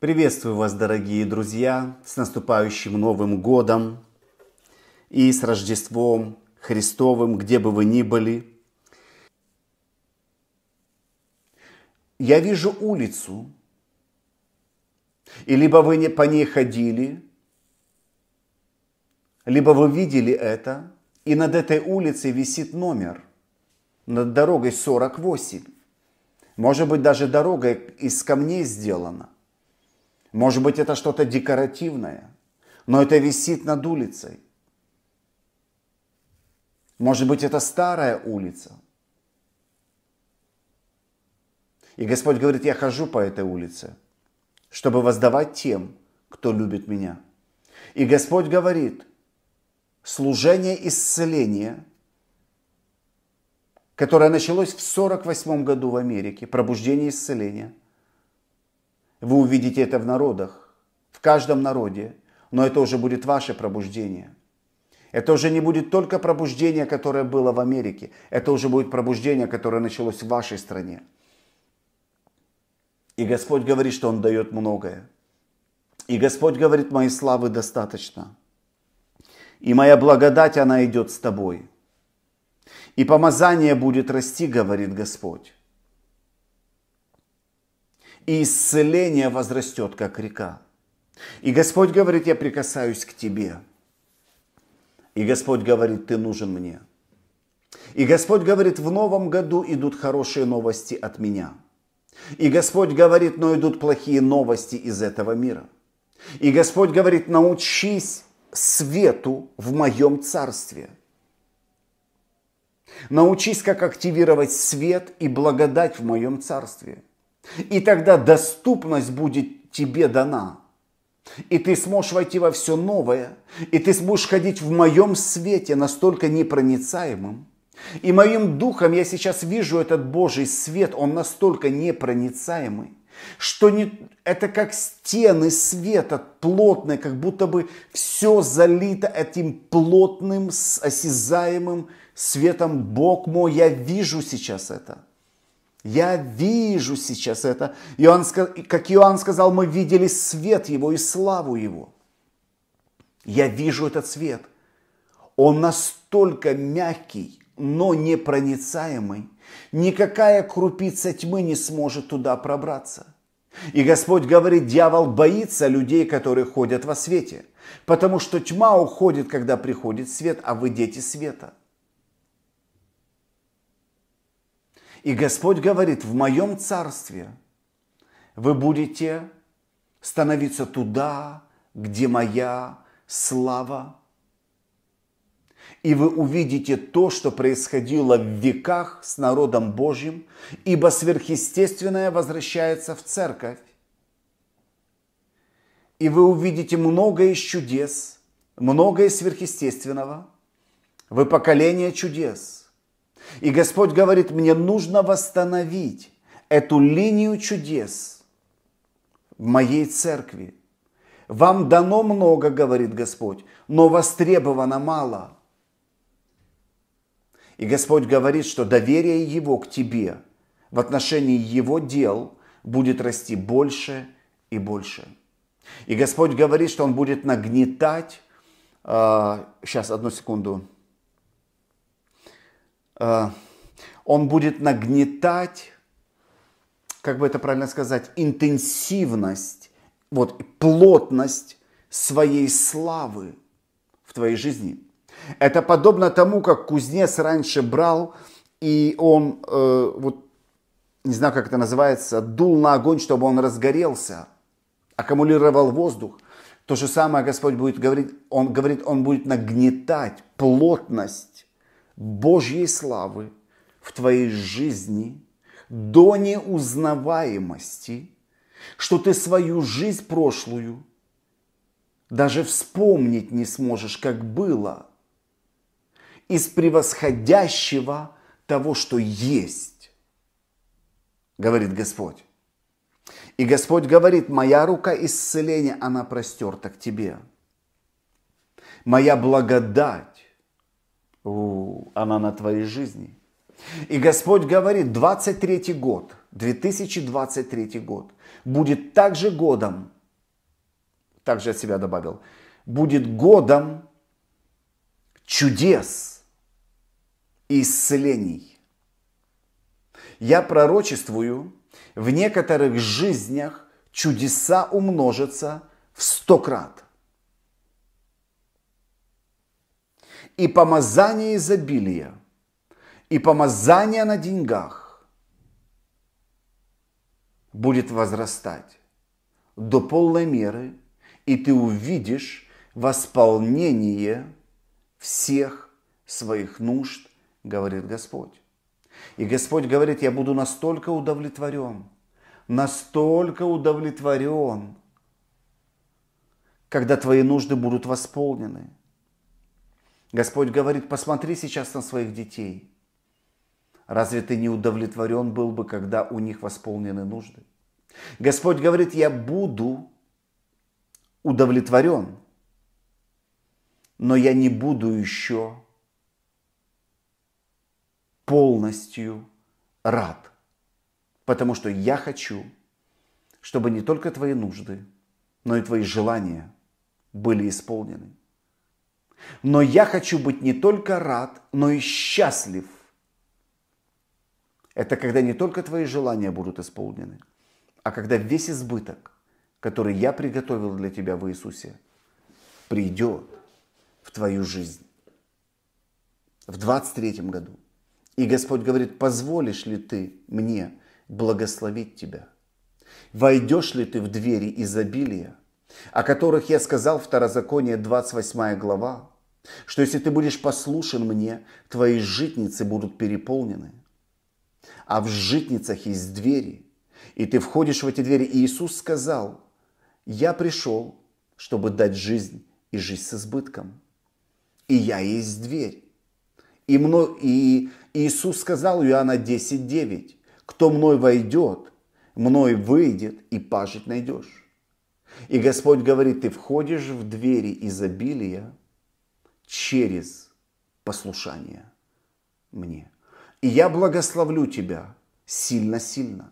Приветствую вас, дорогие друзья, с наступающим Новым Годом и с Рождеством Христовым, где бы вы ни были. Я вижу улицу, и либо вы не по ней ходили, либо вы видели это, и над этой улицей висит номер, над дорогой 48. Может быть, даже дорога из камней сделана. Может быть, это что-то декоративное, но это висит над улицей. Может быть, это старая улица. И Господь говорит, я хожу по этой улице, чтобы воздавать тем, кто любит меня. И Господь говорит, служение исцеления, которое началось в 1948 году в Америке, пробуждение исцеления – вы увидите это в народах, в каждом народе, но это уже будет ваше пробуждение. Это уже не будет только пробуждение, которое было в Америке. Это уже будет пробуждение, которое началось в вашей стране. И Господь говорит, что Он дает многое. И Господь говорит, моей славы достаточно. И моя благодать, она идет с тобой. И помазание будет расти, говорит Господь и исцеление возрастет, как река. И Господь говорит, я прикасаюсь к тебе. И Господь говорит, ты нужен мне. И Господь говорит, в новом году идут хорошие новости от меня. И Господь говорит, но идут плохие новости из этого мира. И Господь говорит, научись свету в моем царстве. Научись, как активировать свет и благодать в моем царстве – и тогда доступность будет тебе дана. И ты сможешь войти во все новое. И ты сможешь ходить в моем свете настолько непроницаемым. И моим духом я сейчас вижу этот Божий свет, он настолько непроницаемый, что не, это как стены света плотные, как будто бы все залито этим плотным, осязаемым светом. Бог мой, я вижу сейчас это. Я вижу сейчас это. Иоанн, как Иоанн сказал, мы видели свет Его и славу Его. Я вижу этот свет. Он настолько мягкий, но непроницаемый. Никакая крупица тьмы не сможет туда пробраться. И Господь говорит, дьявол боится людей, которые ходят во свете, потому что тьма уходит, когда приходит свет, а вы дети света – И Господь говорит, в моем царстве вы будете становиться туда, где моя слава. И вы увидите то, что происходило в веках с народом Божьим, ибо сверхъестественное возвращается в церковь. И вы увидите многое из чудес, многое сверхъестественного. Вы поколение чудес – и Господь говорит, мне нужно восстановить эту линию чудес в моей церкви. Вам дано много, говорит Господь, но востребовано мало. И Господь говорит, что доверие Его к тебе в отношении Его дел будет расти больше и больше. И Господь говорит, что Он будет нагнетать... Э, сейчас, одну секунду. Э, он будет нагнетать, как бы это правильно сказать, интенсивность, вот плотность своей славы в твоей жизни. Это подобно тому, как кузнец раньше брал, и он, э, вот, не знаю, как это называется, дул на огонь, чтобы он разгорелся, аккумулировал воздух. То же самое Господь будет говорить, Он говорит, Он будет нагнетать плотность Божьей славы в твоей жизни до неузнаваемости, что ты свою жизнь прошлую даже вспомнить не сможешь, как было, из превосходящего того, что есть, говорит Господь. И Господь говорит, моя рука исцеления, она простерта к тебе. Моя благодать она на твоей жизни. И Господь говорит, 23 год, 2023 год будет также годом, также от себя добавил, будет годом чудес и исцелений. Я пророчествую, в некоторых жизнях чудеса умножатся в сто крат. и помазание изобилия, и помазание на деньгах будет возрастать до полной меры, и ты увидишь восполнение всех своих нужд, говорит Господь. И Господь говорит, я буду настолько удовлетворен, настолько удовлетворен, когда твои нужды будут восполнены – Господь говорит, посмотри сейчас на своих детей. Разве ты не удовлетворен был бы, когда у них восполнены нужды? Господь говорит, я буду удовлетворен, но я не буду еще полностью рад, потому что я хочу, чтобы не только твои нужды, но и твои желания были исполнены. Но я хочу быть не только рад, но и счастлив. Это когда не только твои желания будут исполнены, а когда весь избыток, который я приготовил для тебя в Иисусе, придет в твою жизнь. В 23 году. И Господь говорит, позволишь ли ты мне благословить тебя? Войдешь ли ты в двери изобилия? о которых я сказал в Второзаконие 28 глава, что если ты будешь послушен мне, твои житницы будут переполнены. А в житницах есть двери, и ты входишь в эти двери. И Иисус сказал, я пришел, чтобы дать жизнь и жизнь с избытком. И я есть дверь. И, мной, и Иисус сказал Иоанна 10.9, кто мной войдет, мной выйдет и пажить найдешь. И Господь говорит, ты входишь в двери изобилия через послушание мне. И я благословлю тебя сильно-сильно.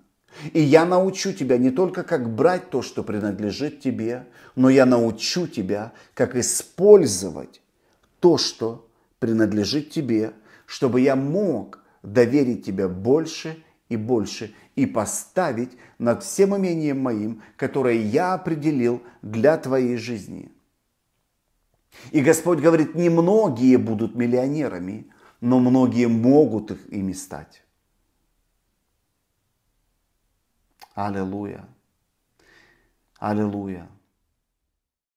И я научу тебя не только как брать то, что принадлежит тебе, но я научу тебя, как использовать то, что принадлежит тебе, чтобы я мог доверить тебя больше и больше и поставить над всем имением моим, которое я определил для твоей жизни. И Господь говорит, не многие будут миллионерами, но многие могут их ими стать. Аллилуйя. Аллилуйя.